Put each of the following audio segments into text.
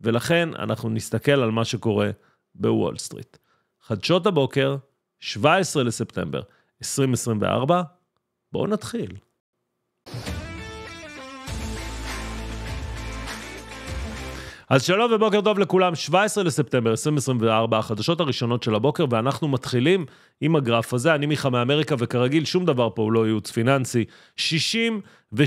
ולכן אנחנו נסתכל על מה שקורה בוול סטריט. חדשות הבוקר, 17 לספטמבר 2024, בואו נתחיל. אז שלום ובוקר טוב לכולם, 17 לספטמבר 2024, החדשות הראשונות של הבוקר, ואנחנו מתחילים עם הגרף הזה. אני מיכה מאמריקה, וכרגיל, שום דבר פה הוא לא ייעוץ פיננסי. 67%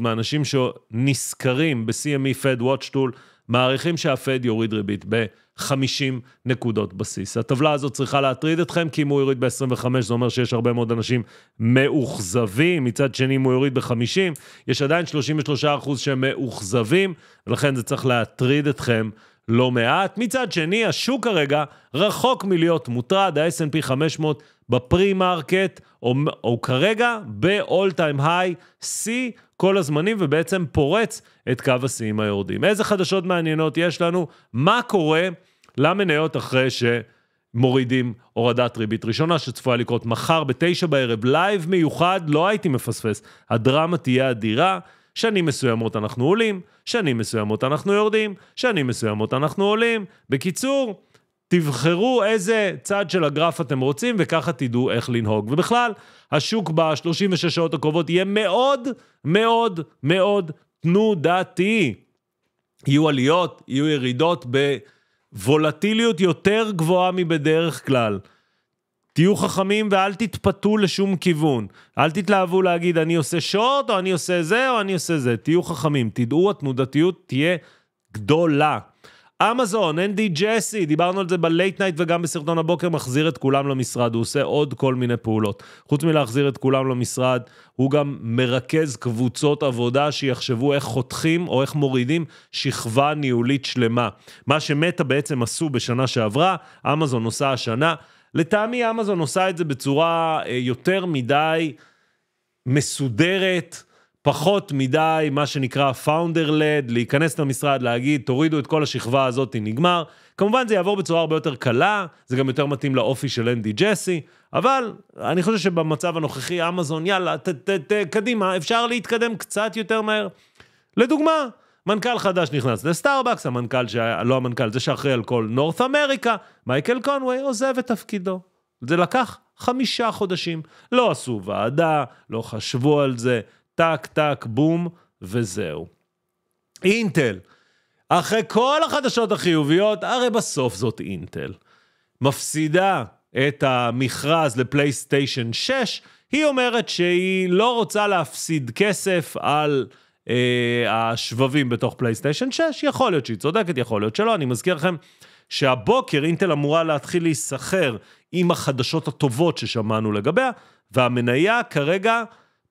מהאנשים שנשכרים ב-CME Fed Watch Tool מעריכים שהפד יוריד ריבית ב-50 נקודות בסיס. הטבלה הזאת צריכה להטריד אתכם, כי אם הוא יוריד ב-25 זה אומר שיש הרבה מאוד אנשים מאוכזבים, מצד שני אם הוא יוריד ב-50, יש עדיין 33% שהם מאוכזבים, ולכן זה צריך להטריד אתכם. לא מעט. מצד שני, השוק כרגע רחוק מלהיות מוטרד, ה-S&P 500 בפרי-מרקט, או, או כרגע ב-all time high, שיא כל הזמנים ובעצם פורץ את קו השיאים היורדים. איזה חדשות מעניינות יש לנו? מה קורה למניות אחרי שמורידים הורדת ריבית ראשונה שצפויה לקרות מחר בתשע בערב, לייב מיוחד, לא הייתי מפספס, הדרמה תהיה אדירה. שנים מסוימות אנחנו עולים, שנים מסוימות אנחנו יורדים, שנים מסוימות אנחנו עולים. בקיצור, תבחרו איזה צד של הגרף אתם רוצים, וככה תדעו איך לנהוג. ובכלל, השוק ב-36 שעות הקרובות יהיה מאוד מאוד מאוד תנודתי. יהיו עליות, יהיו ירידות בוולטיליות יותר גבוהה מבדרך כלל. תהיו חכמים ואל תתפתו לשום כיוון. אל תתלהבו להגיד, אני עושה שורט, או אני עושה זה, או אני עושה זה. תהיו חכמים, תדעו, התנודתיות תהיה גדולה. אמזון, אנדי ג'סי, דיברנו על זה בלייט נייט וגם בסרטון הבוקר, מחזיר את כולם למשרד, הוא עושה עוד כל מיני פעולות. חוץ מלהחזיר את כולם למשרד, הוא גם מרכז קבוצות עבודה שיחשבו איך חותכים או איך מורידים שכבה ניהולית שלמה. מה שמטה בעצם עשו בשנה שעברה, אמזון עושה השנה. לטעמי אמזון עושה את זה בצורה אה, יותר מדי מסודרת. פחות מדי, מה שנקרא founder led, להיכנס למשרד, להגיד, תורידו את כל השכבה הזאת, נגמר. כמובן זה יעבור בצורה הרבה יותר קלה, זה גם יותר מתאים לאופי של אנדי ג'סי, אבל אני חושב שבמצב הנוכחי, אמזון, יאללה, ת, ת, ת, קדימה, אפשר להתקדם קצת יותר מהר. לדוגמה, מנכ"ל חדש נכנס לסטארבקס, המנכ"ל, שהיה, לא המנכ"ל, זה שאחראי על כל נורת אמריקה, מייקל קונווי עוזב את תפקידו. זה לקח חמישה חודשים. לא עשו ועדה, לא חשבו על זה, טק, טק, בום, וזהו. אינטל, אחרי כל החדשות החיוביות, הרי בסוף זאת אינטל. מפסידה את המכרז לפלייסטיישן 6, היא אומרת שהיא לא רוצה להפסיד כסף על אה, השבבים בתוך פלייסטיישן 6, יכול להיות שהיא צודקת, יכול להיות שלא. אני מזכיר לכם שהבוקר אינטל אמורה להתחיל להיסחר עם החדשות הטובות ששמענו לגביה, והמניה כרגע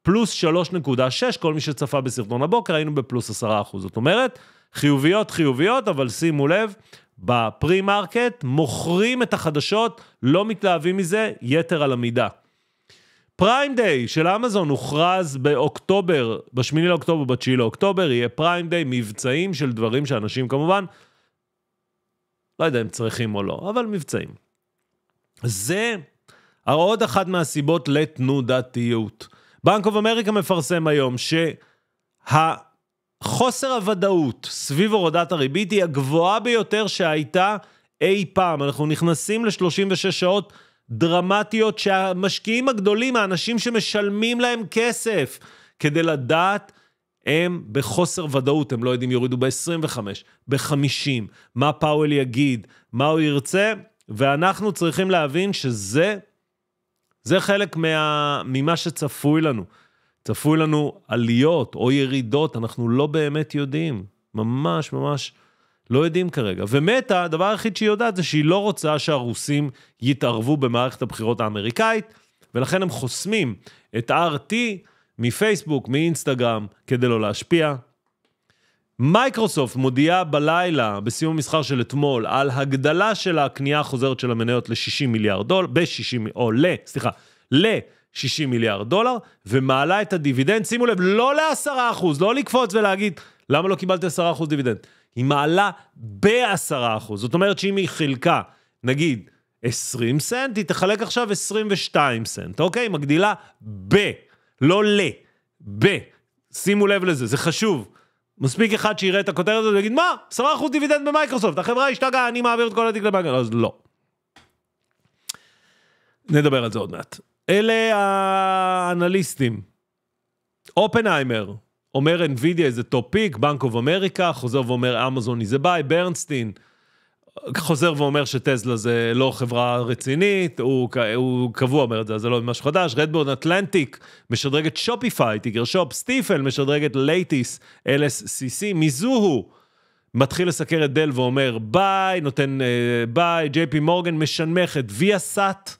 פלוס 3.6, כל מי שצפה בסרטון הבוקר, היינו בפלוס 10%. זאת אומרת, חיוביות חיוביות, אבל שימו לב, בפרי-מרקט מוכרים את החדשות, לא מתלהבים מזה, יתר על המידה. פריים דיי של אמזון הוכרז באוקטובר, ב-8 לאוקטובר, ב-9 לאוקטובר, יהיה פריים דיי, מבצעים של דברים שאנשים כמובן, לא יודע אם צריכים או לא, אבל מבצעים. זה עוד אחת מהסיבות לתנודתיות. בנק אוף אמריקה מפרסם היום שהחוסר הוודאות סביב הורדת הריבית היא הגבוהה ביותר שהייתה אי פעם. אנחנו נכנסים ל-36 שעות דרמטיות שהמשקיעים הגדולים, האנשים שמשלמים להם כסף כדי לדעת הם בחוסר ודאות, הם לא יודעים, יורידו ב-25, ב-50, מה פאוול יגיד, מה הוא ירצה, ואנחנו צריכים להבין שזה זה חלק מה, ממה שצפוי לנו. צפוי לנו עליות או ירידות, אנחנו לא באמת יודעים. ממש ממש לא יודעים כרגע. ומטה, הדבר היחיד שהיא יודעת זה שהיא לא רוצה שהרוסים יתערבו במערכת הבחירות האמריקאית, ולכן הם חוסמים את RT מפייסבוק, מאינסטגרם, כדי לא להשפיע, מייקרוסופט מודיעה בלילה, בסיום המסחר של אתמול, על הגדלה של הקנייה החוזרת של המניות ל-60 מיליארד דולר, ב-60, או ל, סליחה, ל-60 מיליארד דולר, ומעלה את הדיבידנד, שימו לב, לא ל-10%, לא לקפוץ ולהגיד, למה לא קיבלתי 10% דיבידנד? היא מעלה ב-10%. זאת אומרת שאם היא חילקה, נגיד, 20 סנט, היא תחלק עכשיו 22 סנט, אוקיי? היא מגדילה ב, לא ל, ב. שימו לב לזה, זה חשוב. מספיק אחד שיראה את הכותרת הזאת ויגיד, מה, 10% דיבידנד במייקרוסופט, החברה השתגעה, אני מעביר את כל התיק לבנקר. אז לא. נדבר על זה עוד מעט. אלה האנליסטים. אופנהיימר, אומר NVIDIA איזה טופ פיק, בנק אוף אמריקה, חוזר ואומר אמזון איזה ביי, ברנסטין, חוזר ואומר שטסלה זה לא חברה רצינית, הוא, הוא קבוע אומר את זה, זה לא משהו חדש. רדבורן אטלנטיק משדרגת שופיפיי, טיגר שופ, סטיפל משדרגת לייטיס, LSCC, מיזוהו. מתחיל לסקר את דל ואומר ביי, נותן אה, ביי, ג'יי פי מורגן משנמכת, ויה סאט.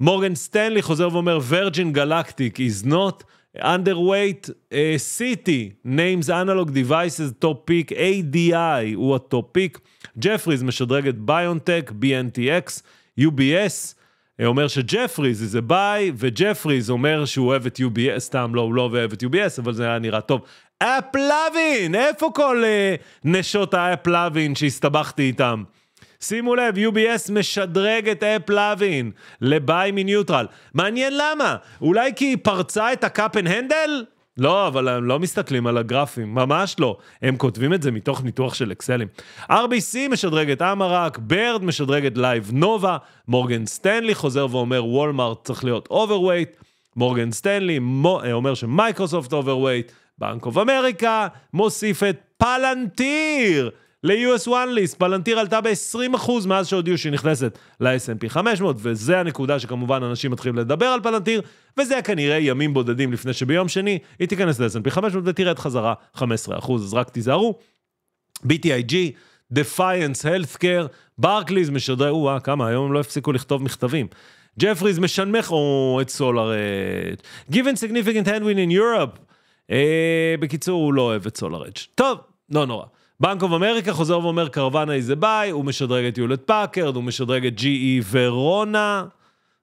מורגן סטנלי חוזר ואומר וירג'ין גלקטיק is not underweight uh, city, names analog devices, top פיק, ADI הוא הטופ פיק, ג'פריז משדרג את ביונטק, BNTX, UBS, אה, אומר שג'פריז זה ביי, וג'פריז אומר שהוא אוהב את UBS, סתם לא, הוא לא אוהב את UBS, אבל זה היה נראה טוב. אפלאבין, איפה כל uh, נשות האפלאבין שהסתבכתי איתם? שימו לב, UBS משדרג את אפ לאבין לביי מניוטרל. מעניין למה? אולי כי היא פרצה את הקאפ אנד הנדל? לא, אבל הם לא מסתכלים על הגרפים, ממש לא. הם כותבים את זה מתוך ניתוח של אקסלים. RBC משדרג משדרגת אמרק, ברד את לייב נובה, מורגן סטנלי חוזר ואומר וולמארט צריך להיות אוברווייט, מורגן סטנלי מו, אה, אומר שמייקרוסופט אוברווייט, בנק אוף אמריקה מוסיף את פלנטיר. ל-US One List, פלנטיר עלתה ב-20% מאז שהודיעו שהיא נכנסת ל-S&P 500, וזה הנקודה שכמובן אנשים מתחילים לדבר על פלנטיר, וזה היה כנראה ימים בודדים לפני שביום שני היא תיכנס ל-S&P 500 ותרד חזרה 15%, אז רק תיזהרו. BTIG, Defiance Healthcare, ברקליז משדרי, או-אה, כמה, היום הם לא הפסיקו לכתוב מכתבים. ג'פריז משנמך, או את סולארג'. אה, Given significant handwind in Europe. אה, בקיצור, הוא לא אוהב את סולארג'. טוב, לא נורא. בנק אוף אמריקה חוזר ואומר, קרוונה איזה ביי, הוא משדרג את יולד פאקרד, הוא משדרג את GE ורונה,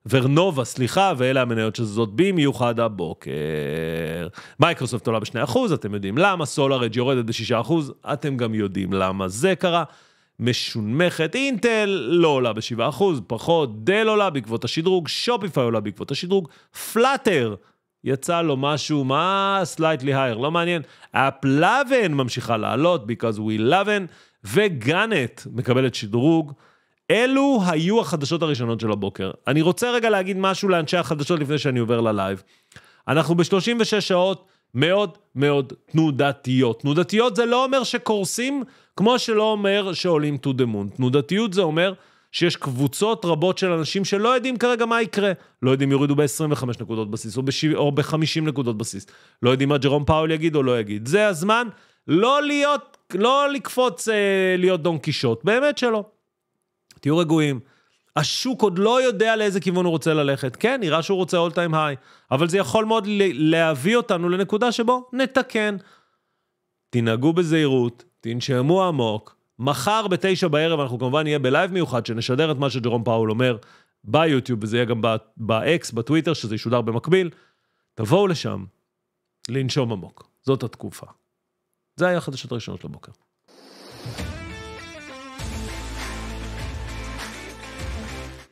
ורנובה, סליחה, ואלה המניות שזאת במיוחד הבוקר. מייקרוסופט עולה ב-2%, אתם יודעים למה, סולארג' יורדת ב-6%, אתם גם יודעים למה זה קרה. משונמכת, אינטל לא עולה ב-7%, פחות, דל עולה בעקבות השדרוג, שופיפיי עולה בעקבות השדרוג, פלאטר יצא לו משהו, מה? סלייטלי הייר, לא מעניין. הפלאבן ממשיכה לעלות, because we loven, וגאנט מקבלת שדרוג. אלו היו החדשות הראשונות של הבוקר. אני רוצה רגע להגיד משהו לאנשי החדשות לפני שאני עובר ללייב. אנחנו ב-36 שעות מאוד מאוד תנודתיות. תנודתיות זה לא אומר שקורסים, כמו שלא אומר שעולים to the moon. תנודתיות זה אומר שיש קבוצות רבות של אנשים שלא יודעים כרגע מה יקרה. לא יודעים אם יורידו ב-25 נקודות בסיס, או, או ב-50 נקודות בסיס. לא יודעים מה ג'רום פאול יגיד או לא יגיד. זה הזמן לא להיות, לא לקפוץ אה, להיות דון קישוט, באמת שלא. תהיו רגועים. השוק עוד לא יודע לאיזה כיוון הוא רוצה ללכת. כן, נראה שהוא רוצה all time high, אבל זה יכול מאוד להביא אותנו לנקודה שבו נתקן. תנהגו בזהירות, תנשמו עמוק, מחר בתשע בערב אנחנו כמובן נהיה בלייב מיוחד, שנשדר את מה שג'רום פאול אומר ביוטיוב, וזה יהיה גם באקס, בטוויטר, שזה ישודר במקביל. תבואו לשם, לנשום עמוק. זאת התקופה. זה היה החדשות הראשונות לבוקר.